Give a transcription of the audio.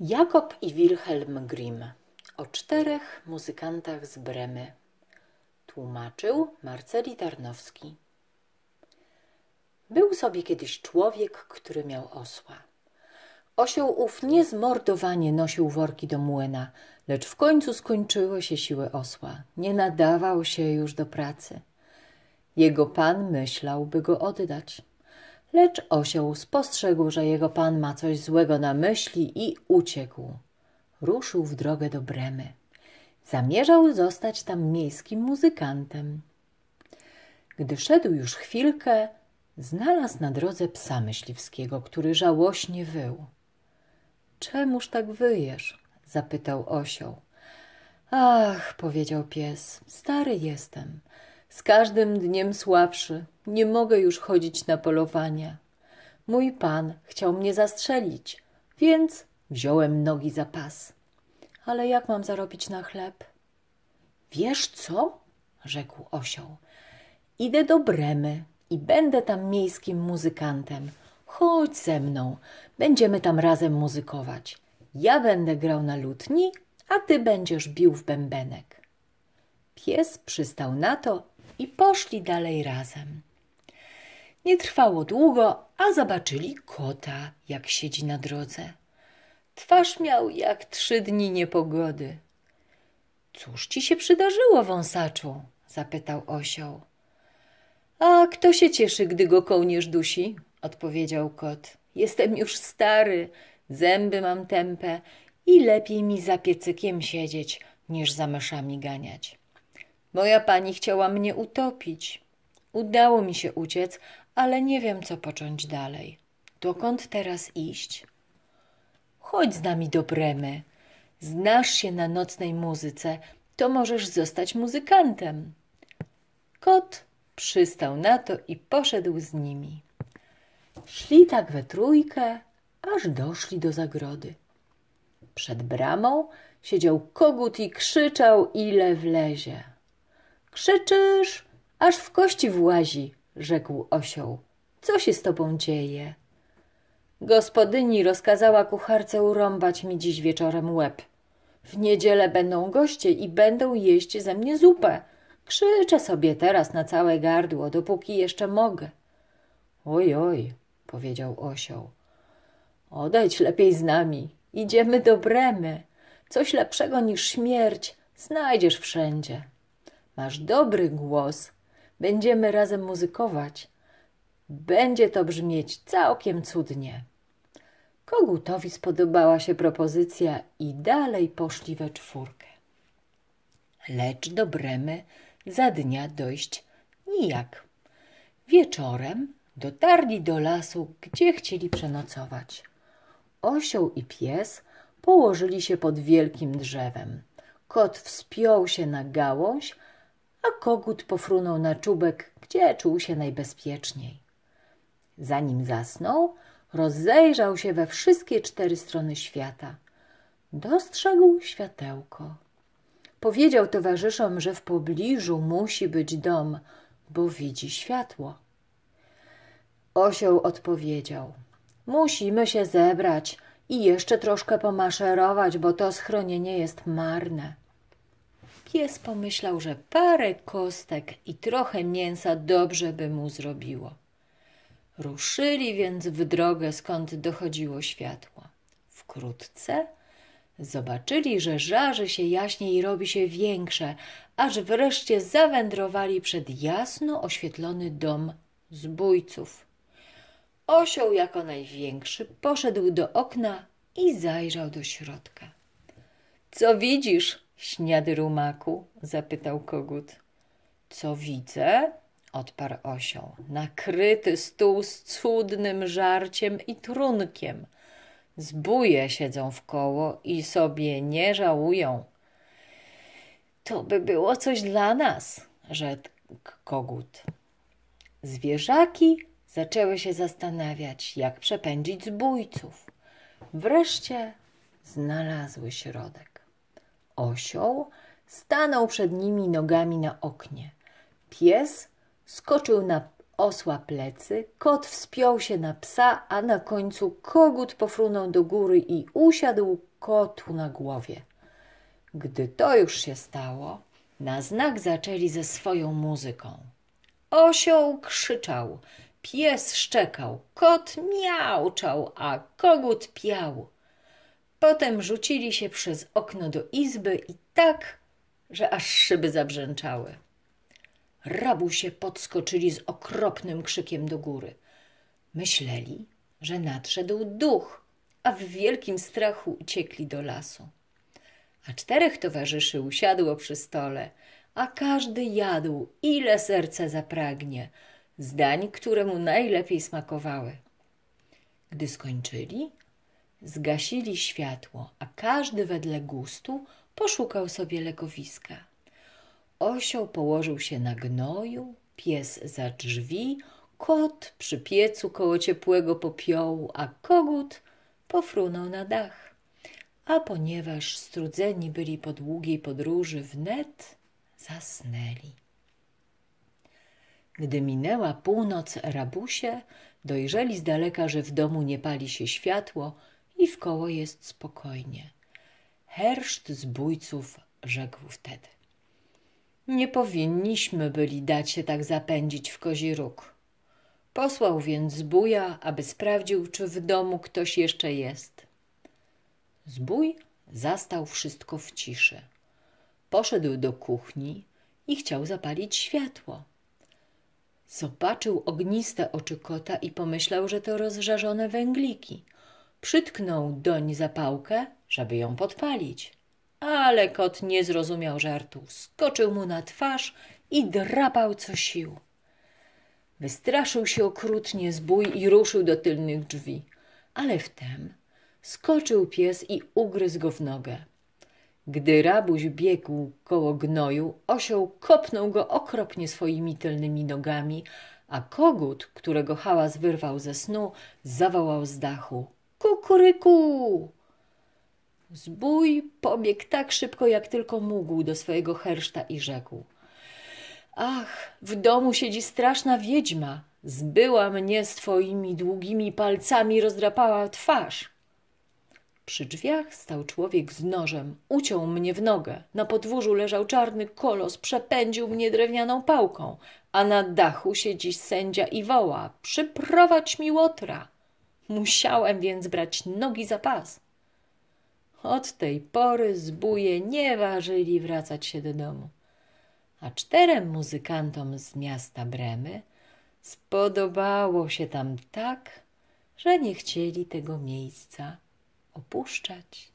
Jakob i Wilhelm Grimm o czterech muzykantach z Bremy tłumaczył Marceli Tarnowski. Był sobie kiedyś człowiek, który miał osła. Osioł ów niezmordowanie nosił worki do młyna, lecz w końcu skończyły się siły osła. Nie nadawał się już do pracy. Jego pan myślał, by go oddać. Lecz osioł spostrzegł, że jego pan ma coś złego na myśli i uciekł. Ruszył w drogę do Bremy. Zamierzał zostać tam miejskim muzykantem. Gdy szedł już chwilkę, znalazł na drodze psa myśliwskiego, który żałośnie wył. Czemuż tak wyjesz? zapytał osioł. Ach, powiedział pies, stary jestem. Z każdym dniem słabszy, nie mogę już chodzić na polowania. Mój pan chciał mnie zastrzelić, więc wziąłem nogi za pas. Ale jak mam zarobić na chleb? Wiesz co? rzekł osioł. Idę do Bremy i będę tam miejskim muzykantem. Chodź ze mną, będziemy tam razem muzykować. Ja będę grał na lutni, a ty będziesz bił w bębenek. Pies przystał na to i poszli dalej razem. Nie trwało długo, a zobaczyli kota, jak siedzi na drodze. Twarz miał jak trzy dni niepogody. Cóż ci się przydarzyło, wąsaczu? zapytał osioł. A kto się cieszy, gdy go kołnierz dusi? odpowiedział kot. Jestem już stary, zęby mam tępe i lepiej mi za piecykiem siedzieć, niż za myszami ganiać. Moja pani chciała mnie utopić. Udało mi się uciec, ale nie wiem, co począć dalej. Dokąd teraz iść? Chodź z nami do Bremy. Znasz się na nocnej muzyce, to możesz zostać muzykantem. Kot przystał na to i poszedł z nimi. Szli tak we trójkę, aż doszli do zagrody. Przed bramą siedział kogut i krzyczał, ile wlezie. Krzyczysz, aż w kości włazi, rzekł osioł. Co się z tobą dzieje? Gospodyni rozkazała kucharce urąbać mi dziś wieczorem łeb. W niedzielę będą goście i będą jeść ze mnie zupę. Krzyczę sobie teraz na całe gardło, dopóki jeszcze mogę. Oj, oj, powiedział osioł. Odejdź lepiej z nami. Idziemy do Bremy. Coś lepszego niż śmierć znajdziesz wszędzie. Masz dobry głos. Będziemy razem muzykować. Będzie to brzmieć całkiem cudnie. Kogutowi spodobała się propozycja i dalej poszli we czwórkę. Lecz do Bremy za dnia dojść nijak. Wieczorem dotarli do lasu, gdzie chcieli przenocować. Osioł i pies położyli się pod wielkim drzewem. Kot wspiął się na gałąź, a kogut pofrunął na czubek, gdzie czuł się najbezpieczniej. Zanim zasnął, rozejrzał się we wszystkie cztery strony świata. Dostrzegł światełko. Powiedział towarzyszom, że w pobliżu musi być dom, bo widzi światło. Osioł odpowiedział: Musimy się zebrać i jeszcze troszkę pomaszerować, bo to schronienie jest marne pies pomyślał, że parę kostek i trochę mięsa dobrze by mu zrobiło. Ruszyli więc w drogę, skąd dochodziło światło. Wkrótce zobaczyli, że żarzy się jaśniej i robi się większe, aż wreszcie zawędrowali przed jasno oświetlony dom zbójców. Osioł jako największy poszedł do okna i zajrzał do środka. Co widzisz? Śniady rumaku? zapytał kogut. Co widzę? odparł osioł. Nakryty stół z cudnym żarciem i trunkiem. Zbóje siedzą w koło i sobie nie żałują. To by było coś dla nas, rzekł kogut. Zwierzaki zaczęły się zastanawiać, jak przepędzić zbójców. Wreszcie znalazły środek. Osioł stanął przed nimi nogami na oknie. Pies skoczył na osła plecy, kot wspiął się na psa, a na końcu kogut pofrunął do góry i usiadł kotu na głowie. Gdy to już się stało, na znak zaczęli ze swoją muzyką. Osioł krzyczał, pies szczekał, kot miauczał, a kogut piał. Potem rzucili się przez okno do izby i tak, że aż szyby zabrzęczały. Rabusie podskoczyli z okropnym krzykiem do góry. Myśleli, że nadszedł duch, a w wielkim strachu uciekli do lasu. A czterech towarzyszy usiadło przy stole, a każdy jadł, ile serce zapragnie, z dań, które mu najlepiej smakowały. Gdy skończyli, Zgasili światło, a każdy wedle gustu poszukał sobie legowiska. Osioł położył się na gnoju, pies za drzwi, kot przy piecu koło ciepłego popiołu, a kogut pofrunął na dach. A ponieważ strudzeni byli po długiej podróży wnet, zasnęli. Gdy minęła północ rabusie, dojrzeli z daleka, że w domu nie pali się światło i wkoło jest spokojnie. Herszt zbójców rzekł wtedy. Nie powinniśmy byli dać się tak zapędzić w kozi róg. Posłał więc zbója, aby sprawdził, czy w domu ktoś jeszcze jest. Zbój zastał wszystko w ciszy. Poszedł do kuchni i chciał zapalić światło. Zobaczył ogniste oczy kota i pomyślał, że to rozżarzone węgliki – Przytknął doń zapałkę, żeby ją podpalić. Ale kot nie zrozumiał żartu. Skoczył mu na twarz i drapał co sił. Wystraszył się okrutnie zbój i ruszył do tylnych drzwi. Ale wtem skoczył pies i ugryzł go w nogę. Gdy rabuś biegł koło gnoju, osioł kopnął go okropnie swoimi tylnymi nogami, a kogut, którego hałas wyrwał ze snu, zawołał z dachu kukuryku! Zbój pobiegł tak szybko, jak tylko mógł do swojego herszta i rzekł. Ach, w domu siedzi straszna wiedźma. Zbyła mnie swoimi długimi palcami, rozdrapała twarz. Przy drzwiach stał człowiek z nożem, uciął mnie w nogę. Na podwórzu leżał czarny kolos, przepędził mnie drewnianą pałką, a na dachu siedzi sędzia i woła: Przyprowadź mi łotra! Musiałem więc brać nogi za pas. Od tej pory zbóje nie ważyli wracać się do domu. A czterem muzykantom z miasta Bremy spodobało się tam tak, że nie chcieli tego miejsca opuszczać.